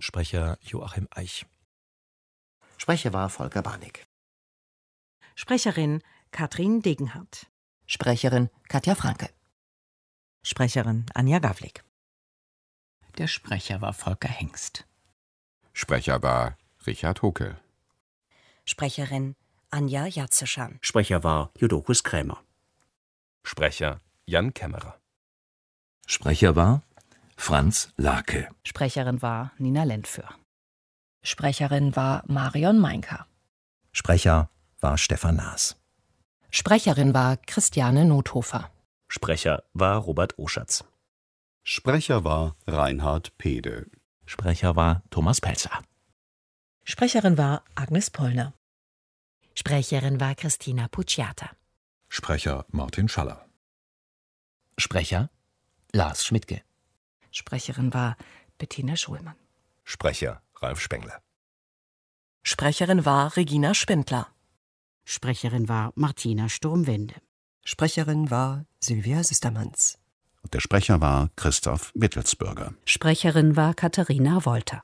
Sprecher Joachim Eich. Sprecher war Volker Barnick. Sprecherin Katrin Degenhardt. Sprecherin Katja Franke. Sprecherin Anja Gavlik. Der Sprecher war Volker Hengst. Sprecher war Richard Hucke. Sprecherin Anja Jatzeschan. Sprecher war Judokus Krämer. Sprecher Jan Kämmerer. Sprecher war Franz Lake. Sprecherin war Nina Lentfür. Sprecherin war Marion Meinker. Sprecher war Stefan Naas. Sprecherin war Christiane Nothofer. Sprecher war Robert Oschatz. Sprecher war Reinhard Pede. Sprecher war Thomas Pelzer. Sprecherin war Agnes Pollner. Sprecherin war Christina Pucciata. Sprecher Martin Schaller. Sprecher Lars Schmidtke. Sprecherin war Bettina Schulmann. Sprecher Ralf Spengler. Sprecherin war Regina Spindler. Sprecherin war Martina Sturmwende. Sprecherin war Sylvia Sistermanns. Und der Sprecher war Christoph Wittelsbürger. Sprecherin war Katharina Wolter.